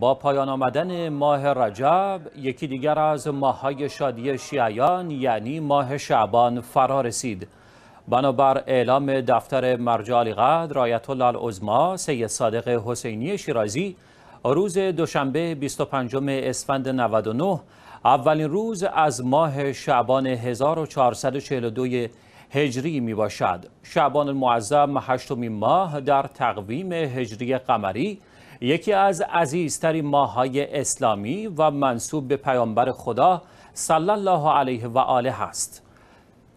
با پایان آمدن ماه رجب یکی دیگر از ماهای شادی شیعیان یعنی ماه شعبان فرا رسید بنابر اعلام دفتر مرجع قدر آیت الله العظما سید صادق حسینی شیرازی روز دوشنبه 25 اسفند 99 اولین روز از ماه شعبان 1442 هجری می باشد شعبان المعظم هشتمین ماه در تقویم هجری قمری یکی از عزیزترین ماهای اسلامی و منصوب به پیامبر خدا صلی الله علیه و آله هست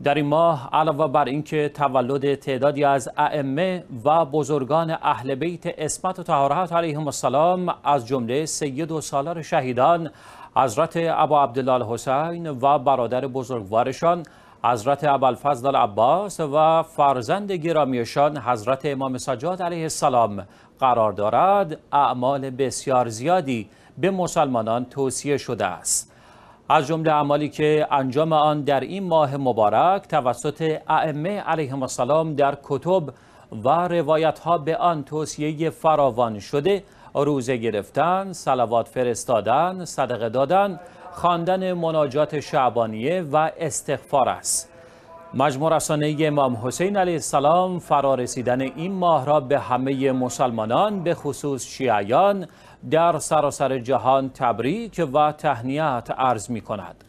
در این ماه علاوه بر اینکه تولد تعدادی از ائمه و بزرگان اهل بیت اسمت و طهارت علیهم السلام از جمله سید و سالار شهیدان حضرت ابو عبدالله حسین و برادر بزرگوارشان حضرت ابوالفضل عباس و فرزند گرامیشان حضرت امام سجاد علیه السلام قرار دارد اعمال بسیار زیادی به مسلمانان توصیه شده است از جمله اعمالی که انجام آن در این ماه مبارک توسط ائمه علیه السلام در کتب و روایت ها به آن توصیه فراوان شده روزه گرفتن، سلوات فرستادن، صدقه دادن خواندن مناجات شعبانیه و استغفار است مجموع رسانه امام حسین علیه السلام فرارسیدن این ماه را به همه مسلمانان به خصوص شیعیان در سراسر جهان تبریک و تهنیت عرض می کند.